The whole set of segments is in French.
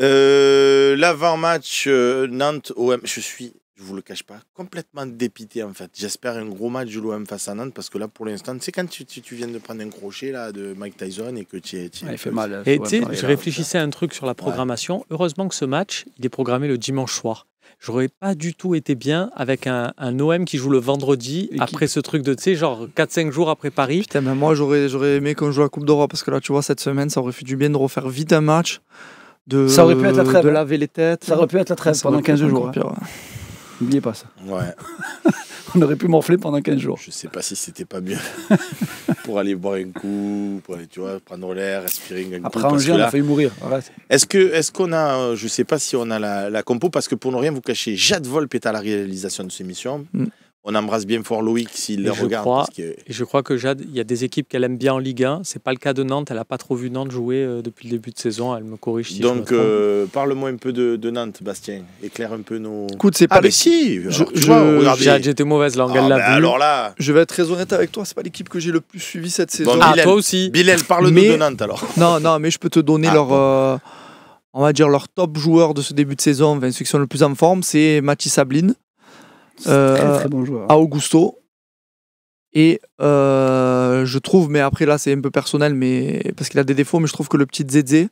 Euh, l'avant-match euh, Nantes-OM, je suis, je vous le cache pas, complètement dépité en fait. J'espère un gros match de l'OM face à Nantes parce que là pour l'instant, c'est quand tu, viens de prendre un crochet là de Mike Tyson et que tu es. fait mal. Et tu sais, je réfléchissais à un truc sur la programmation. Heureusement que ce match, il est programmé le dimanche soir j'aurais pas du tout été bien avec un, OM qui joue le vendredi après ce truc de, tu sais, genre 4-5 jours après Paris. Putain, moi j'aurais aimé qu'on joue la Coupe d'Europe parce que là, tu vois, cette semaine, ça aurait fait du bien de refaire vite un match ça aurait pu être la trêve. De hein. laver les têtes. Ça aurait pu être la trêve pendant 15 jours. Hein. N'oubliez pas ça. Ouais. on aurait pu morfler pendant 15 jours. Je sais pas si c'était pas mieux pour aller boire un coup, pour tu vois, prendre l'air, respirer un Après, coup. Après Angers, on a failli mourir. Est-ce que est-ce qu'on a, euh, je sais pas si on a la, compo parce que pour ne rien vous cacher, Jade Volpe est à la réalisation de cette missions. Mm. On embrasse bien fort Loïc s'il le regarde. et je crois que Jade, il y a des équipes qu'elle aime bien en Ligue 1. C'est pas le cas de Nantes. Elle n'a pas trop vu Nantes jouer euh, depuis le début de saison. Elle me corrige si Donc, je Donc, euh, parle-moi un peu de, Nantes, Bastien. Éclaire un peu nos. Écoute, c'est ah, pas. Ah, mais si Jade, j'étais mauvaise langue. Ah, l'a bah, Alors là. Je vais être très honnête avec toi. C'est pas l'équipe que j'ai le plus suivi cette saison. ah, toi aussi. Bilal, parle-nous de Nantes alors. Non, non, mais je peux te donner ah, leur. Euh, on va dire leur top joueur de ce début de saison, enfin, ceux qui sont le plus en forme, c'est Mathis Sablin. Euh, très, bon joueur. À Augusto. Et euh, je trouve, mais après là c'est un peu personnel, mais parce qu'il a des défauts, mais je trouve que le petit Zedze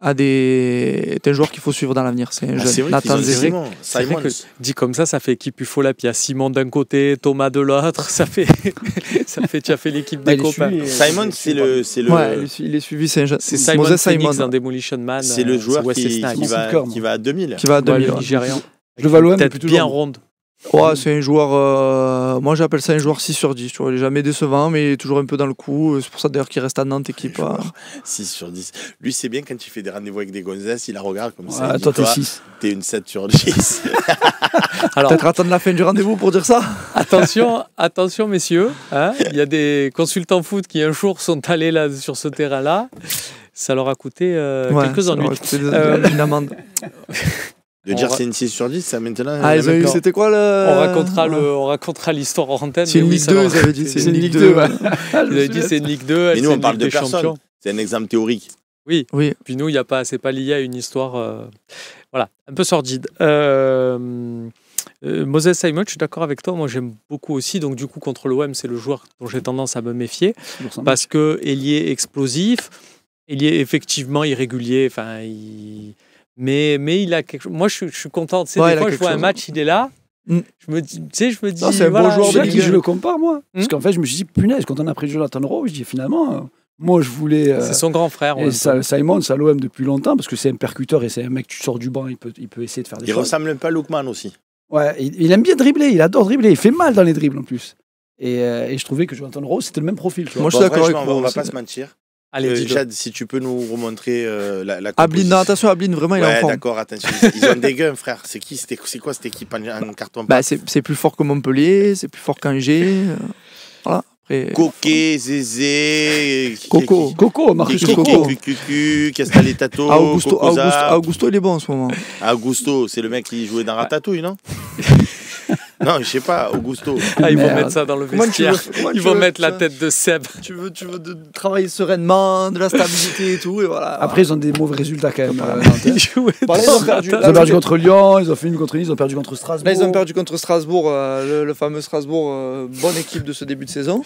a des... est un joueur qu'il faut suivre dans l'avenir. C'est un ah, jeune. Nathan Zedze. C'est vrai que dit comme ça, ça fait équipe là puis il y a Simon d'un côté, Thomas de l'autre, ça fait, ça fait, tu as fait l'équipe bah, des copains. Euh, Simon, c'est le, c'est le. il est suivi, c'est Simon, Simon Simon dans Demolition Man. C'est le euh, joueur qui, va, qui, va, à 2000. Qui va à 2000. Ouais, nigérian. Je le Valois, mais plutôt bien ronde. Ouais, c'est un joueur. Euh, moi, j'appelle ça un joueur 6 sur 10. Tu vois, il est jamais décevant, mais il est toujours un peu dans le coup. Euh, c'est pour ça d'ailleurs qu'il reste à Nantes et qu'il part. 6 sur 10. Lui, c'est bien quand il fait des rendez-vous avec des gonzesses, il la regarde comme ça ça. Toi, t'es 6. T'es une 7 sur 10. Alors, peut-être attendre la fin du rendez-vous pour dire ça. Attention, attention, messieurs. Hein, il y a des consultants foot qui un jour sont allés là, sur ce terrain-là. Ça leur a coûté euh, quelques ennuis. une amende. De dire c'est une 6 sur 10, ça maintenant. Ah, c'était quoi le... On racontera l'histoire en antenne. C'est une Ligue 2, vous avez dit. C'est une Ligue 2. Ils c'est une Mais nous, on parle de personne. C'est un exemple théorique. Oui. oui. Puis nous, ce n'est pas, lié à une histoire, euh, voilà, un peu sordide. Euh, euh, Moses Simon, je suis d'accord avec toi. Moi, j'aime beaucoup aussi. Donc, du coup, contre l'OM, c'est le joueur dont j'ai tendance à me méfier parce que est explosif, Il est effectivement irrégulier. Enfin, il mais, mais il a quelque chose. Moi, je, suis content. Tu des fois, je vois un match, il est là. Mm. Je me dis, tu sais, je me dis. C'est un bon joueur de Je le compare, moi. Parce mm. qu'en fait, je me suis dit, punaise, quand on a pris Jonathan Rowe, je dis finalement. moi, je voulais. Euh, c'est son grand frère. Et ça, Simon, ça l'OM depuis longtemps parce que c'est un percuteur et c'est un mec, tu sors du banc, il peut, il peut essayer de faire des il choses. Il ressemble pas à Lookman aussi. Ouais, il, aime bien dribbler, il adore dribbler, il fait mal dans les dribbles en plus. Et, euh, et, je trouvais que Jonathan Rowe, c'était le même profil. Tu vois. Moi, je suis d'accord On va pas se mentir. Allez, euh, Chad, si tu peux nous remontrer euh, la, la Abline, non, attention, Abline, vraiment, il est en D'accord, attention. Ils ont des guns, frère. C'est qui C'est quoi cette équipe en, carton bah, C'est plus fort que Montpellier, c'est plus fort qu'Angers. Euh, voilà. Après, Coquet, Zézé. Coco. Coco, Marcus Coco. Castal et Tato. Augusto, Augusto, Augusto, il est bon en ce moment. Augusto, c'est le mec qui jouait dans bah. Ratatouille, non Non, je sais pas, Augusto. Ah, ils vont mettre ça dans le vestiaire. ils vont mettre la tête de Seb. Tu veux, tu veux travailler sereinement, de la stabilité et tout. Et voilà. Après, ils ont des mauvais résultats quand même. ils, euh, hein. ont perdu, contre Lyon, ils ont fait une contre Nice, ils ont perdu contre Strasbourg. Là, ils ont perdu contre Strasbourg, euh, le, fameux Strasbourg, euh, bonne équipe de ce début de saison.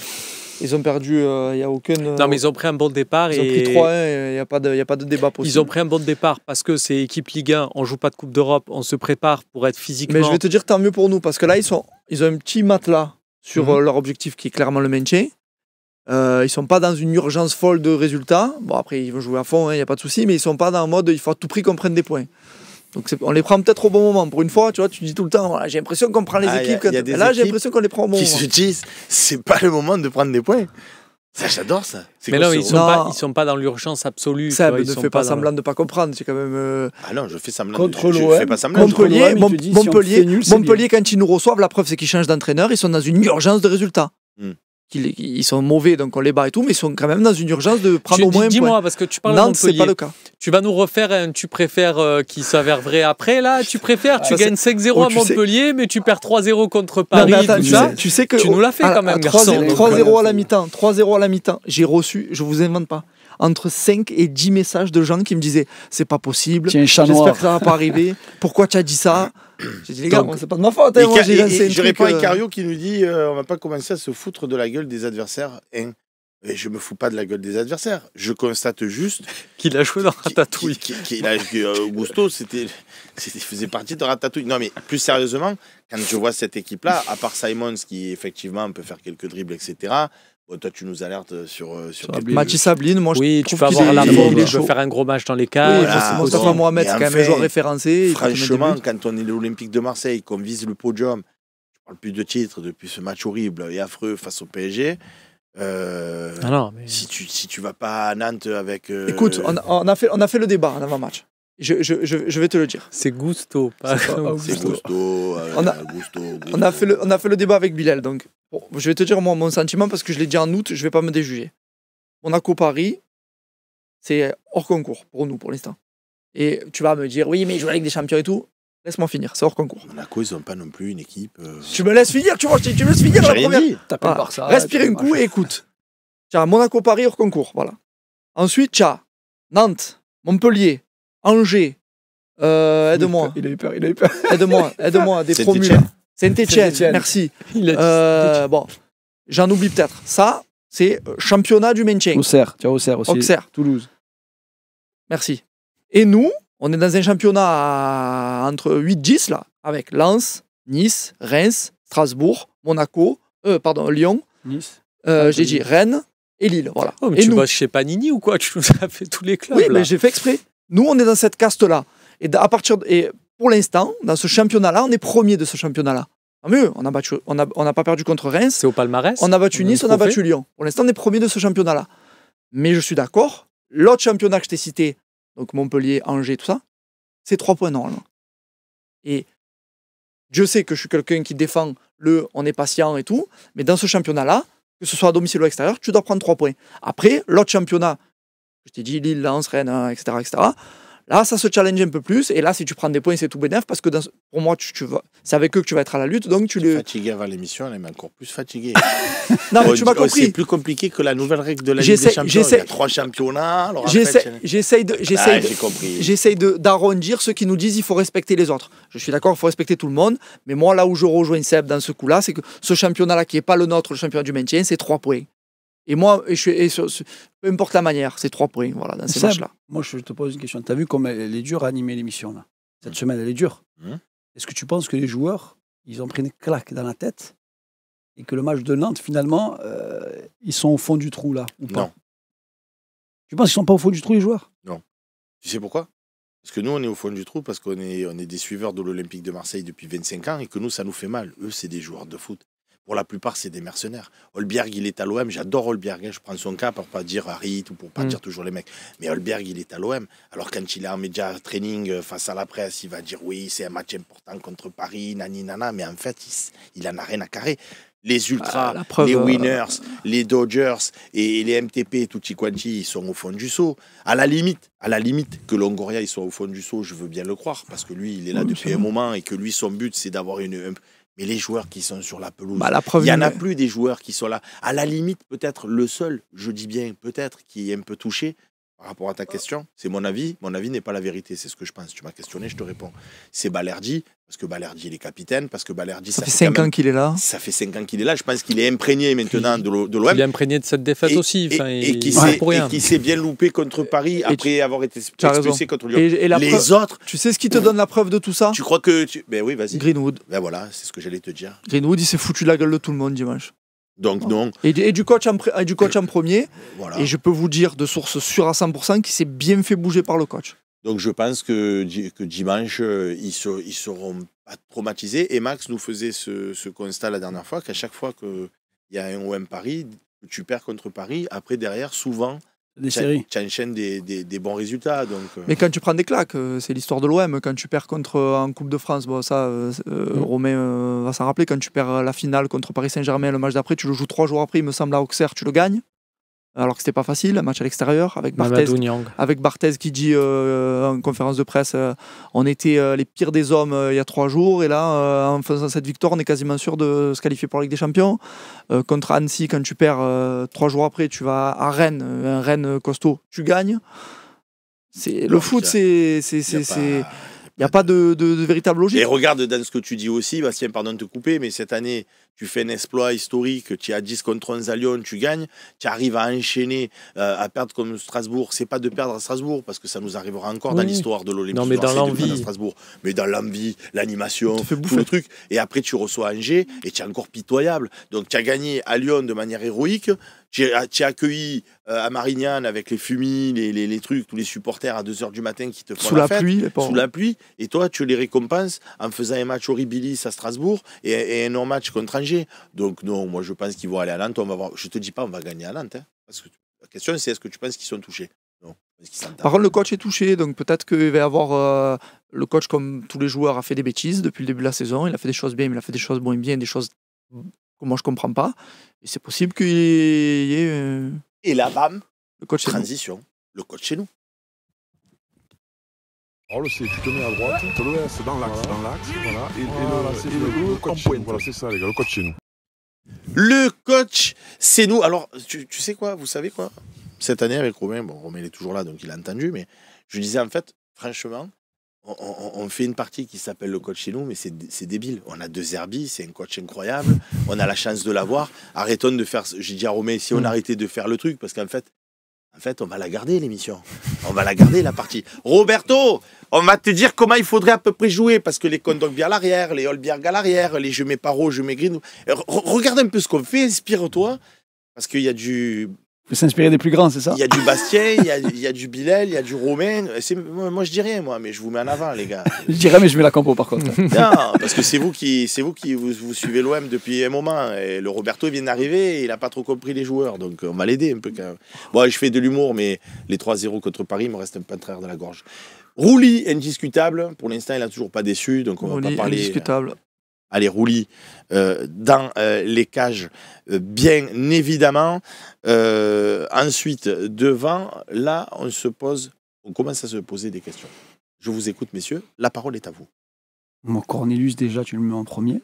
Ils ont perdu, il euh, y n'y a aucune. non, mais euh, ils ont pris un bon départ. Ils ont pris 3-1, il n'y a, pas de, a pas de débat possible. Ils ont pris un bon départ parce que c'est équipe Ligue 1, on joue pas de Coupe d'Europe, on se prépare pour être physiquement. Mais je vais te dire, tant mieux pour nous parce que là, ils, sont, ils ont un petit matelas sur mhm. euh, leur objectif qui est clairement le maintien. Euh, ils sont pas dans une urgence folle de résultats. Bon, après, ils vont jouer à fond, il hein, n'y a pas de souci, mais ils sont pas dans le mode il faut à tout prix qu'on prenne des points. Donc on les prend peut-être au bon moment. Pour une fois, tu vois, tu dis tout le temps, j'ai l'impression qu'on prend les ah, équipes. là, j'ai l'impression qu'on les prend au bon moment. Qui se disent, c'est pas le moment de prendre des points. Ça, j'adore ça. Mais non, ils sont, Pas, ils sont pas dans l'urgence absolue. ne fais pas, semblant de ne pas comprendre. C'est quand même. Ah non, je fais Contre l'OM Montpellier, Montpellier, Montpellier quand ils nous reçoivent, la preuve c'est qu'ils changent d'entraîneur. Ils sont dans une urgence de résultats. Hmm ils sont mauvais, donc on les bat et tout, mais ils sont quand même dans une urgence de prendre au moins dis, un Dis-moi, parce que tu parles Nantes, c'est pas le cas. Tu vas nous refaire un tu préfères euh, qui s'avère vrai après, là Tu préfères, ah, tu gagnes 5-0 à Montpellier, mais tu perds 3-0 contre Paris, tu, Sais, que... Tu nous l'as fait quand même, 3-0 à la mi-temps, 3-0 à la mi-temps. J'ai reçu, je vous invente pas, entre 5 et 10 messages de gens qui me disaient c'est pas possible, j'espère que ça va pas arriver, pourquoi tu as dit ça J'ai dit les gars, c'est pas de ma faute. Hein, moi, je réponds à Icario euh. qui nous dit euh, on va pas commencer à se foutre de la gueule des adversaires. Hein. Et je me fous pas de la gueule des adversaires. Je constate juste qu'il a joué dans Ratatouille. Qu'il euh, Augusto, c'était, faisait partie de Ratatouille. Non, mais plus sérieusement, quand je vois cette équipe-là, à part Simons qui effectivement peut faire quelques dribbles, etc. Toi, tu nous alertes euh, euh, sur, sur, Mathis Sablin, moi je Oui, tu peux avoir faire un gros match dans les cas. Oui, voilà, Mohamed, quand même, un joueur référencé. Franchement, quand on est l'Olympique de Marseille, qu'on vise le podium, je parle plus de titre depuis ce match horrible et affreux face au PSG. Euh, ah si, tu, si tu vas pas à Nantes avec. Écoute, on, a fait, on a fait le débat en avant-match. Je, je, je, vais te le dire. C'est Gusto, pas ah, Gusto, on, a, fait le, on a fait le débat avec Bilal. Donc, je vais te dire moi, mon sentiment parce que je l'ai dit en août, je vais pas me déjuger. Monaco Paris, c'est hors concours pour nous pour l'instant. Et tu vas me dire, oui, mais jouer avec des champions et tout. Laisse-moi finir, c'est hors concours. Monaco, ils n'ont pas non plus une équipe. Euh. Tu me laisses finir, tu vois, tu, me laisses finir la première. Respire un coup et écoute. Tiens, Monaco Paris hors concours, voilà. Ensuite, tu Nantes, Montpellier, Angers. Euh, aide-moi. Il a eu peur, il a eu peur. Aide-moi, aide-moi, des promus. Saint-Etienne, merci. Euh, bon, j'en oublie peut-être. Ça, c'est euh, championnat du maintien. Auxerre, tu as Auxerre aussi. Auxerre. Toulouse. Merci. Et nous, on est dans un championnat entre 8-10, là, avec Lens, Nice, Reims, Strasbourg, Monaco, euh, pardon, Lyon. Nice. Euh, ah, j'ai dit Rennes et Lille. Voilà. Oh, mais et tu nous... bosses chez Panini ou quoi Tu nous as fait tous les clubs. Oui, mais j'ai fait exprès. Nous, on est dans cette caste-là. Et, à partir et pour l'instant, dans ce championnat-là, on est premier de ce championnat-là. mieux, on n'a on pas perdu contre Reims. C'est au palmarès. On a battu on Nice, on a battu Lyon. Pour l'instant, on est premier de ce championnat-là. Mais je suis d'accord, l'autre championnat que je t'ai cité, donc Montpellier, Angers, tout ça, c'est trois points normalement. Et je sais que je suis quelqu'un qui défend le on est patient et tout, mais dans ce championnat-là, que ce soit à domicile ou à extérieur, tu dois prendre trois points. Après, l'autre championnat je t'ai dit Lille, Lens, Rennes, etc., hein, etc. Là, ça se challenge un peu plus. Et là, si tu prends des points, c'est tout bénef parce que pour moi, tu, c'est avec eux que tu vas être à la lutte. Donc tu le... Fatigué avant l'émission, elle est encore plus fatiguée. non, mais tu m'as oh, compris. C'est plus compliqué que la nouvelle règle de la Ligue des Champions. Il y a trois championnats. J'essaye ah, d'arrondir ceux qui nous disent qu'il faut respecter les autres. Je suis d'accord, il faut respecter tout le monde. Mais moi, là où je rejoins Seb dans ce coup-là, c'est que ce championnat-là qui n'est pas le nôtre, le championnat du maintien, c'est trois points. Et moi, je, peu importe la manière, c'est trois points voilà, dans ces matchs-là. Moi, je te pose une question. Tu as vu comme elle, est dure à animer l'émission. là. Cette hmm. semaine, elle est dure. Hmm. Est-ce que tu penses que les joueurs, ils ont pris une claque dans la tête et que le match de Nantes, finalement, euh, ils sont au fond du trou, là ou Non. Tu penses qu'ils sont pas au fond du trou, les joueurs Non. Tu sais pourquoi Parce que nous, on est au fond du trou parce qu'on est, on est des suiveurs de l'Olympique de Marseille depuis 25 ans et que nous, ça nous fait mal. Eux, c'est des joueurs de foot. Pour la plupart, c'est des mercenaires. Holberg, il est à l'OM. J'adore Holberg. Hein. Je prends son cas pour pas dire Harit ou pour pas mm. dire toujours les mecs. Mais Holberg, il est à l'OM. Alors quand il est en média training euh, face à la presse, il va dire oui, c'est un match important contre Paris, nani nana. Mais en fait, il, en a rien à carrer les ultras, bah, les euh, winners, les Dodgers et, les MTP, tutti quanti, ils sont au fond du saut. À la limite, à la limite que Longoria ils soit au fond du saut, je veux bien le croire parce que lui il est là depuis un moment et que lui son but c'est d'avoir une mais les joueurs qui sont sur la pelouse, bah, il n'y en a plus des joueurs qui sont là. À la limite, peut-être le seul, je dis bien peut-être, qui est un peu touché, rapport à ta question. C'est mon avis. Mon avis n'est pas la vérité. C'est ce que je pense. Tu m'as questionné, je te réponds. C'est Balerdi, parce que Balerdi, il est capitaine, parce que Balerdi. Ça, fait 5 ans qu'il est là. Ça fait 5 ans qu'il est là. Je pense qu'il est imprégné maintenant de l'OM. Il est imprégné de cette défaite aussi. Et, et, qui s'est bien loupé contre euh, Paris après avoir été expulsé contre Lyon. Et, Les autres. Tu sais ce qui te donne la preuve de tout ça Tu crois que. Tu... Ben oui, vas-y. Greenwood. Ben voilà, c'est ce que j'allais te dire. Greenwood, il s'est foutu la gueule de tout le monde dimanche. Donc non. Et, du coach en, du coach en premier. Et je peux vous dire de source sûre à 100% qu'il s'est bien fait bouger par le coach. Donc je pense que, que dimanche, euh, ils, seront traumatisés. Et Max nous faisait ce, constat la dernière fois qu'à chaque fois qu'il y a un OM Paris, tu perds contre Paris, après derrière, souvent, des tu séries. Tu enchaînes des, bons résultats. Donc, euh. Mais quand tu prends des claques, euh, c'est l'histoire de l'OM. Quand tu perds contre euh, en Coupe de France, bon, ça, mm. Romain va s'en rappeler. Quand tu perds la finale contre Paris Saint-Germain, le match d'après, tu le joues trois jours après, il me semble, à Auxerre, tu le gagnes alors que c'était pas facile, un match à l'extérieur avec Barthez, avec Barthez qui dit euh, en conférence de presse euh, on était euh, les pires des hommes il y a trois jours et là en faisant cette victoire on est quasiment sûr de se qualifier pour la Ligue des Champions contre Annecy quand tu perds trois jours après tu vas à Rennes un Rennes costaud tu gagnes c'est le foot c'est c'est il n'y a pas de, de, de, véritable logique. Et regarde dans ce que tu dis aussi, Bastien, pardon de te couper, mais cette année, tu fais un exploit historique, tu as 10 contre 11 à Lyon, tu gagnes, tu arrives à enchaîner, euh, à perdre comme Strasbourg. C'est pas de perdre à Strasbourg, parce que ça nous arrivera encore dans l'histoire de l'Olympique. Non, mais dans l'envie. Strasbourg. Mais dans l'envie, l'animation, tout le truc. Et après, tu reçois Angers et tu es encore pitoyable. Donc, tu as gagné à Lyon de manière héroïque. Tu as accueilli euh, à Marignane avec les fumis, les, trucs, tous les supporters à 2h du matin qui te font sous la, fête, pluie, sous la pluie. Et toi, tu les récompenses en faisant un match horribilis à Strasbourg et, et un non-match contre Angers. Donc non, moi je pense qu'ils vont aller à Nantes. On va voir. Je te dis pas, on va gagner à Nantes. Hein. parce que la question c'est est-ce que tu penses qu'ils sont touchés Non. Par contre, le coach est touché, donc peut-être qu'il va y avoir. Euh, le coach, comme tous les joueurs, a fait des bêtises depuis le début de la saison. Il a fait des choses bien, mais il a fait des choses moins bien, des choses que moi je comprends pas. Et c'est possible qu'il y ait. Euh, Et la bam, le coach transition, le coach chez nous. Alors oh, le tu te mets à droite, le dans l'axe, dans l'axe, voilà, et, le, le, coach Voilà, c'est ça les gars, le coach chez nous. Le coach, c'est nous. Alors, tu, sais quoi, vous savez quoi Cette année avec Romain, bon, Romain il est toujours là, donc il a entendu, mais je disais en fait, franchement, on, fait une partie qui s'appelle le coach chez nous, mais c'est débile. On a deux Herbi c'est un coach incroyable, on a la chance de l'avoir. Arrêtons de faire, j'ai dit à Romain, si on hmm. arrêtait de faire le truc, parce qu'en fait, en fait, on va la garder, l'émission. On va la garder, la partie. Roberto, on va te dire comment il faudrait à peu près jouer, parce que les viennent à l'arrière, les Holberg à l'arrière, les Je mets Paro, Je mets Green. Euh, regarde un peu ce qu'on fait, inspire-toi, parce qu'il y a du peut s'inspirer des plus grands, c'est ça Il y a du Bastien, il y, y, a du Bilel, il y a du Romain. Moi, moi, je dis rien, moi, mais je vous mets en avant, les gars. je dirais, mais je mets la compo, par contre. non, parce que c'est vous qui, c'est vous, qui vous, suivez l'OM depuis un moment. Et le Roberto vient d'arriver, il n'a pas trop compris les joueurs, donc on va l'aider un peu quand même. Bon, je fais de l'humour, mais les 3-0 contre Paris me restent un peu à travers de la gorge. Rouli, indiscutable. Pour l'instant, il n'a toujours pas déçu, donc on va pas parler. Euh, indiscutable à les roulis euh, dans euh, les cages, euh, bien évidemment. ensuite, devant, là, on se pose, on commence à se poser des questions. Je vous écoute, messieurs. La parole est à vous. Mon Cornelius, déjà, tu le mets en premier. Moi,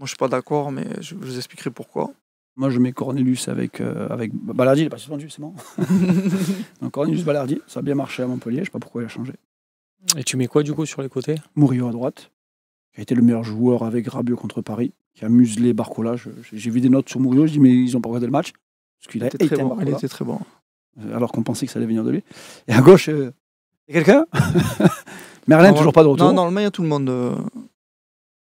je ne suis pas d'accord, mais je vous expliquerai pourquoi. Moi, je mets Cornelius avec, avec Balardi, il n'est pas suspendu, c'est bon. Cornelius Balardi, ça a bien marché à Montpellier, je sais pas pourquoi il a changé. Et tu mets quoi du coup sur les côtés Mourinho à droite, qui a été le meilleur joueur avec Rabiot contre Paris, qui a muselé Barcola. J'ai vu des notes sur Mourinho, je dis mais ils n'ont pas regardé le match. Parce qu'il était, très bon, il était très bon. Euh, alors qu'on pensait que ça allait venir de lui. Et à gauche, euh, il y a quelqu'un Merlin, toujours pas de retour. Non, normalement, il y a tout le monde. Euh,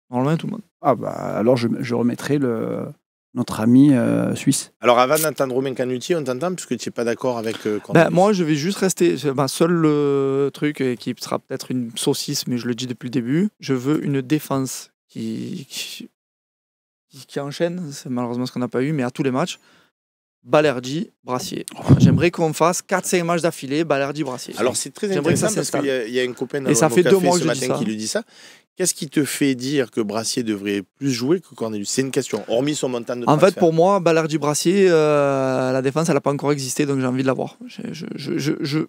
normalement, il y a tout le monde. Ah bah alors je, je remettrai le, notre ami euh, suisse. Alors avant d'entendre Romain Canuti, on t'entend puisque tu n'es pas d'accord avec... Euh, ben, moi, je vais juste rester... seul euh, truc qui sera peut-être une saucisse, mais je le dis depuis le début, je veux une défense qui, qui, qui enchaîne. C'est malheureusement ce qu'on n'a pas eu, mais à tous les matchs. Balerdi, Brassier. Oh. J'aimerais qu'on fasse 4-5 matchs d'affilée, Balerdi, Brassier. Alors c'est très intéressant ça parce qu'il y, a un copain dans et ça fait deux mois ce matin qui lui dit ça, Qu'est-ce qui te fait dire que Brassier devrait plus jouer que Cornelius C'est une question, hormis son montant de En fait, pour moi, du Brassier, euh, la défense, elle n'a pas encore existé, donc j'ai envie de l'avoir. Je, je, je,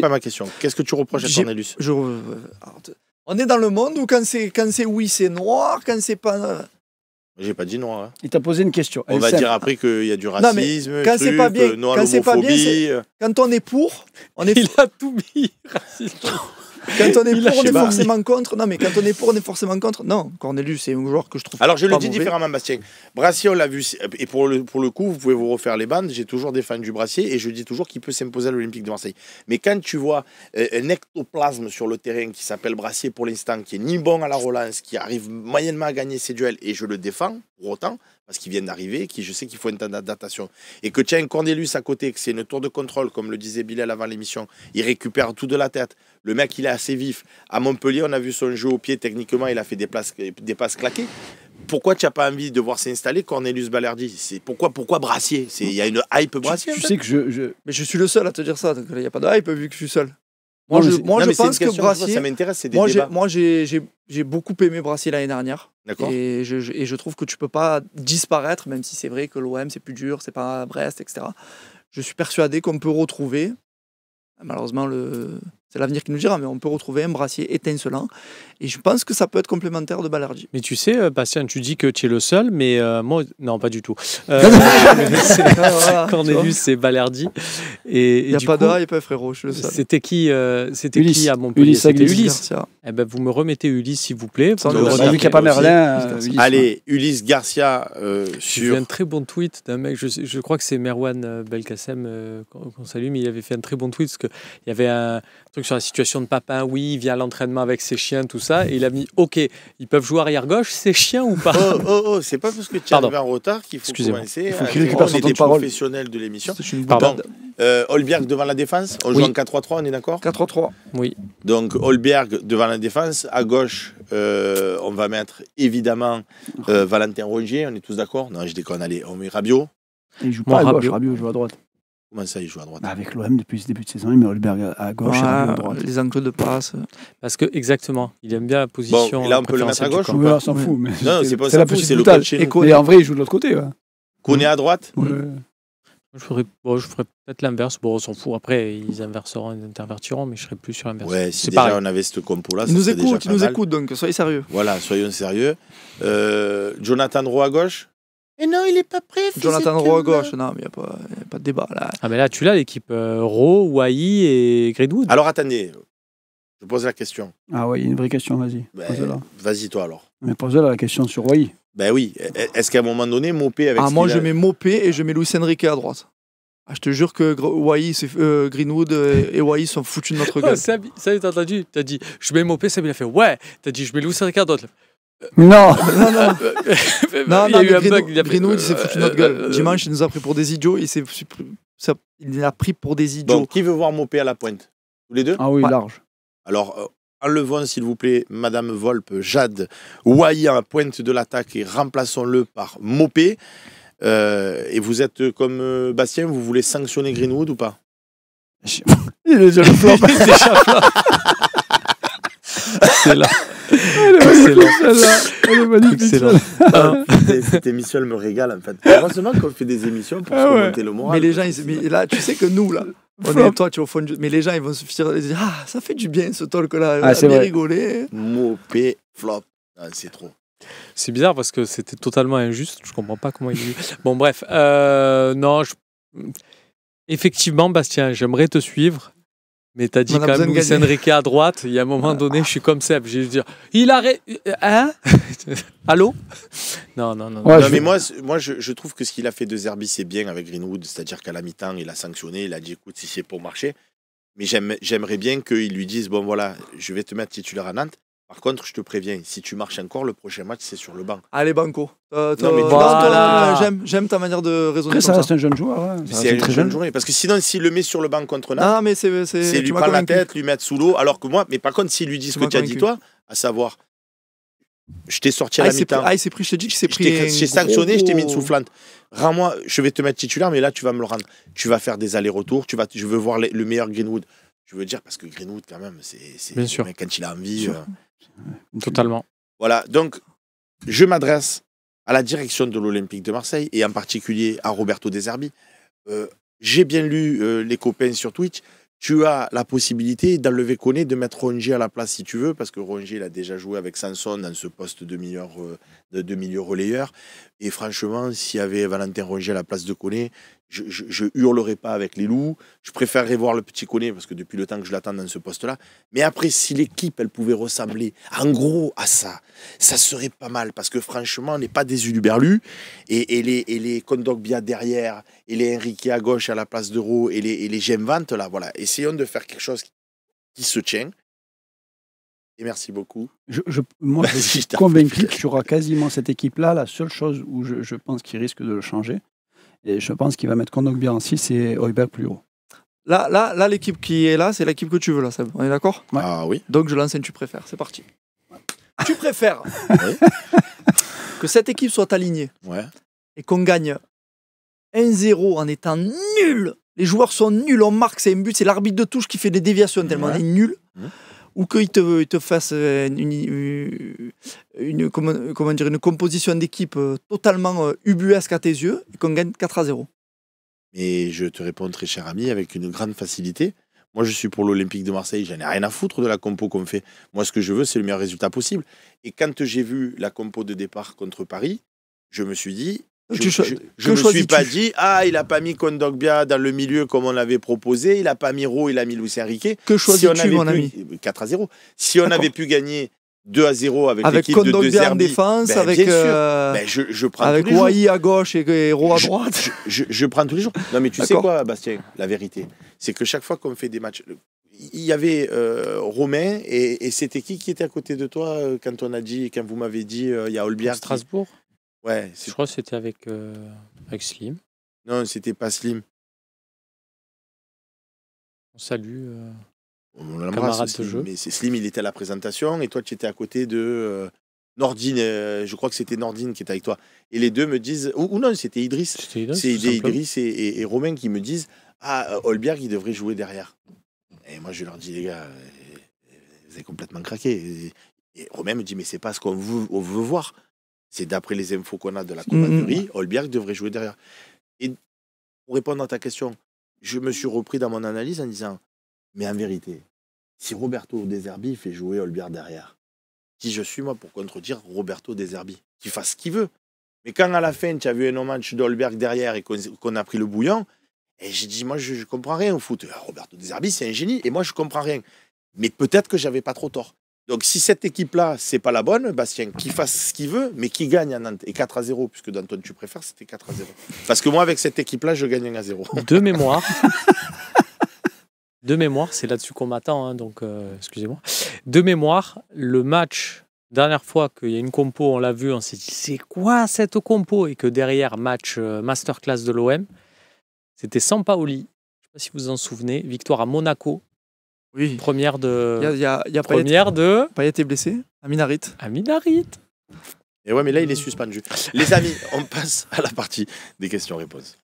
pas à ma question. Qu'est-ce que tu reproches à euh, On est dans le monde où quand c'est quand oui, c'est noir, quand c'est pas. Euh. J'ai pas dit noir. Hein. Il t'a posé une question. On va dire après qu'il y a du racisme, quand c'est truc, pas bien- quand pas bien, Quand on est pour, on est Il a tout mis. raciste. Quand on est pour, on est forcément contre. Non, mais quand on est pour, on est forcément contre. Non, Cornelius, c'est un joueur que je trouve. Alors, je le dis différemment, Bastien. Brassier, on l'a vu. Et pour le, pour le coup, vous pouvez vous refaire les bandes. J'ai toujours défendu fans du Brassier et je dis toujours qu'il peut s'imposer à l'Olympique de Marseille. Mais quand tu vois euh, un ectoplasme sur le terrain qui s'appelle Brassier pour l'instant, qui est ni bon à la relance, qui arrive moyennement à gagner ses duels, et je le défends pour autant, parce qu'ils viennent d'arriver, qui je sais qu'il faut une adaptation. Et que tu as un Cornelius à côté, que c'est une tour de contrôle, comme le disait Bilal avant l'émission, il récupère tout de la tête. Le mec, il est assez vif. À Montpellier, on a vu son jeu au pied, techniquement, il a fait des, des passes claquées. Pourquoi tu n'as pas envie de voir s'installer Cornelius Ballardi C'est pourquoi, pourquoi Brassier Il y a une hype Brassier. Tu, sais que je, Mais je suis le seul à te dire ça, il n'y a pas de hype vu que je suis seul. Moi, je, moi, je pense que Brassier. Ça m'intéresse, Moi, j'ai beaucoup aimé Brassier l'année dernière. D'accord. Et je, et je trouve que tu peux pas disparaître, même si c'est vrai que l'OM, c'est plus dur, c'est pas Brest, etc. Je suis persuadé qu'on peut retrouver. Malheureusement, le, c'est l'avenir qui nous dira, mais on peut retrouver un brassier étincelant. Et je pense que ça peut être complémentaire de Balardi. Mais tu sais, euh, Bastien, tu dis que tu es le seul, mais euh, moi, non, pas du tout. Euh, Cornelius, c'est Ballardi. Et, il n'y a pas A, il n'y a pas frérot, le C'était qui, euh, c'était qui à Montpellier Ulysse. C'était Ulysse. Eh ben, vous me remettez Ulysse, s'il vous plaît. on bah, n'y a pas Merlin. Allez, Ulysse Garcia sur. Il un très bon tweet d'un mec, je, je, crois que c'est Merwan Belkacem qu'on salue, mais il avait fait un très bon tweet parce qu'il y avait un truc sur la situation de Papin, oui, il vient à l'entraînement avec ses chiens, tout ça. Et il a mis, ok, ils peuvent jouer arrière gauche, ses chiens ou pas Oh, oh, oh c'est pas parce que tu arrives en retard qu'il faut Excusez commencer. Il faut qu'il récupère son temps de parole. professionnel de l'émission. Pardon. Euh, Holberg devant la défense. On joue en 4-3-3, on est d'accord 4-3-3. Oui. Donc Olberg devant la défense. À gauche, euh, on va mettre évidemment euh, Valentin Rogier. On est tous d'accord Non, je déconne. Allez, on met Rabiot. Il joue pas à gauche, Rabiot joue à droite. Comment ça, il joue à droite bah, Avec l'OM depuis le début de saison, il met Holberg à gauche et à droite. Les angles de passe. Parce que, exactement, il aime bien la position. Bon, et là, on peut le mettre à gauche ou on s'en fout. non, c'est la ça, c'est le Et, en vrai, il joue de l'autre côté. Ouais. à droite Je ferais, peut-être l'inverse. Bon, on s'en fout. Après, ils inverseront, ils intervertiront, mais je serais plus sur l'inverse. Ouais, si déjà on avait cette compo-là, nous écoute, déjà nous écoutent, donc, soyez sérieux. Voilà, soyons sérieux. Euh, Jonathan Rowe à gauche et non, il n'est pas prêt. Jonathan Rowe à gauche. Non, mais il n'y a, pas de débat là. Ah, mais là, tu l'as l'équipe euh, Rowe, Wai et Greenwood. Alors attendez, je pose la question. Ah ouais, une vraie question, vas-y. Ben, vas-y, toi alors. Mais pose-la la question sur Wai. Ben oui, e, e, est-ce qu'à un moment donné, Mopé avec. Ah, moi, je mets Mopé et je mets Luis Enrique à droite. Ah, je te jure que euh, Greenwood euh, et Wai sont foutus de notre gueule. oh, est t'as entendu T'as dit, je mets Mopé, ça il a fait ouais. T'as dit, je mets Luis Enrique à droite. Non, non, non. non, il a s'est foutu euh, notre gueule. Euh, Dimanche, il nous a pris pour des idiots. Il s'est il a pris pour des idiots. Donc, qui veut voir Mopé à la pointe Tous les deux Ah oui, large. Alors, euh, enlevons s'il vous plaît Madame Volpe, Jade, Wayan à pointe de l'attaque et remplaçons-le par Mopé. Euh, et vous êtes comme Bastien, vous voulez sanctionner Greenwood ou pas Il est déjà le flop. C'est là. Elle est magnifique. là. Ah, cette émission, elle me régale en fait. Heureusement qu'on fait des émissions pour ah se le moral. Mais les gens, là, tu sais que nous, là, on est, toi, tu es au fond Mais les gens, ils vont se dire Ah, ça fait du bien ce talk-là. Ah, c'est bien flop. Ah, c'est trop. C'est bizarre parce que c'était totalement injuste. Je comprends pas comment il. bon, bref. Euh, non, effectivement, Bastien, j'aimerais te suivre. Mais t'as dit quand même c'est Enrique à droite. Il y a un moment ah. donné, je suis comme Seb. Je vais dire, il a. Ré... Euh, hein Allô Non, non, non. moi, moi je, trouve que ce qu'il a fait de Zerbi, c'est bien avec Greenwood. C'est-à-dire qu'à la mi-temps, il a sanctionné. Il a dit, écoute, si c'est pour marcher. Mais j'aimerais bien qu'ils lui disent, bon, voilà, je vais te mettre titulaire à Nantes. Par contre, je te préviens, si tu marches encore, le prochain match, c'est sur le banc. Allez, Banco. j'aime, ta manière de raisonner. ça, c'est un jeune joueur. Hein. C'est un très jeune joueur. Parce que sinon, s'il le met sur le banc contre là mais c'est, lui prendre la tête, lui mettre sous l'eau. Alors que moi, mais par contre, s'il lui dit ce que tu as dit, toi, à savoir, je t'ai sorti à ah, la mi-temps. Ah, il s'est pris, je t'ai dit que c'est pris. sanctionné, je t'ai mis une soufflante. Rends-moi, je vais te mettre titulaire, mais là, tu vas me le rendre. Tu vas faire des allers-retours, tu vas, je veux voir le meilleur Greenwood. Je veux dire, parce que Greenwood, quand même, c'est. Bien sûr. Quand il a envie. Euh, Totalement. Voilà, donc je m'adresse à la direction de l'Olympique de Marseille et en particulier à Roberto Deserbi. Euh, j'ai bien lu euh, les copains sur Twitch. Tu as la possibilité d'enlever Koné, de mettre Rongier à la place si tu veux, parce que Rongier il a déjà joué avec Sanson dans ce poste de milieu, euh, milieu relayeur. Et franchement, s'il y avait Valentin Rongier à la place de Koné, je, hurlerai pas avec les loups. Je préférerais voir le petit Coné parce que depuis le temps que je l'attends dans ce poste-là. Mais après, si l'équipe, elle pouvait ressembler en gros à ça, ça serait pas mal parce que franchement, on n'est pas des Berlu et, les, et les Kondogbia derrière et les Henrique à gauche à la place de et les, et les Gemvante là. Voilà, essayons de faire quelque chose qui, se tient. Et merci beaucoup. Je, moi, je suis convaincu qu'il y aura quasiment cette équipe-là. La seule chose où je, je pense qu'il risque de le changer, et je pense qu'il va mettre Kondogbia en 6 et Hoiberg plus haut. Là, là, là l'équipe qui est là, c'est l'équipe que tu veux, là, On est d'accord Ah oui. Donc je lance un tu préfères. C'est parti. Tu préfères que cette équipe soit alignée et qu'on gagne 1-0 en étant nul. Les joueurs sont nuls, on marque, c'est un but, c'est l'arbitre de touche qui fait des déviations tellement on est nul. Mmh ou qu'il te, fasse fassent une, une, comment, dire, une composition d'équipe euh, totalement euh, ubuesque à tes yeux et qu'on gagne 4 à 0 Et je te réponds, très cher ami, avec une grande facilité. Moi, je suis pour l'Olympique de Marseille, j'en ai rien à foutre de la compo qu'on fait. Moi, ce que je veux, c'est le meilleur résultat possible. Et quand j'ai vu la compo de départ contre Paris, je me suis dit, je ne me suis pas dit, ah, il n'a pas mis Kondogbia dans le milieu comme on l'avait proposé, il n'a pas mis Rowe, il a mis Lucien Riquet. Que choisis-tu, mon ami 4 à 0. Si on avait pu gagner 2 à 0 avec, l'équipe de, en défense, ben, avec, euh, ben, je, je prends avec à gauche et, Rowe à droite. Je, prends tous les jours. Non, mais tu sais quoi, Bastien La vérité, c'est que chaque fois qu'on fait des matchs. Il y avait euh, Romain et, c'était qui qui était à côté de toi euh, quand on a dit, quand vous m'avez dit, il y a Olbia Strasbourg je crois que c'était euh, avec, Slim. Non, c'était pas Slim. On salue. Euh, on Mais c'est Slim, il était à la présentation et toi, tu étais à côté de euh, Nordine. Euh, je crois que c'était Nordine qui était avec toi. Et les deux me disent, ou, non, c'était Idriss. C'est Idriss, et, Romain qui me disent, ah, Holberg, il devrait jouer derrière. Et moi, je leur dis, les gars, vous avez complètement craqué. Et Romain me dit, mais c'est pas ce qu'on veut voir. C'est d'après les infos qu'on a de la mm, mm, commanderie, Holberg devrait jouer derrière. Et pour répondre à ta question, je me suis repris dans mon analyse en disant Mais en vérité, si Roberto Deserbi fait jouer Holberg derrière, si je suis moi pour contredire Roberto Deserbi Qu'il fasse ce qu'il veut. Mais quand à la fin, tu as vu un match d'Holberg derrière et qu'on a pris le bouillon, et eh, j'ai dit Moi, je, ne comprends rien au foot. Roberto Deserbi, c'est un génie, et moi, je comprends rien. Mais peut-être que j'avais pas trop tort. Donc si cette équipe-là, c'est pas la bonne, Bastien, qu'il fasse ce qu'il veut, mais qu'il gagne à Nantes. Et 4 à 0, puisque Danton, tu préfères, c'était 4 à 0. Parce que moi, avec cette équipe-là, je gagne 1 à 0. De mémoire. de mémoire, c'est là-dessus qu'on m'attend, hein, donc euh, excusez-moi. De mémoire, le match, dernière fois qu'il y a une compo, on l'a vu, on s'est dit, c'est quoi cette compo Et que derrière, match euh, masterclass de l'OM, c'était Sampaoli. Je ne sais pas si vous vous en souvenez, victoire à Monaco, oui. Première de. Il y a, Première de. été blessé. Aminarit. Aminarit. Et ouais, mais là, il est suspendu. Les amis, on passe à la partie des questions-réponses.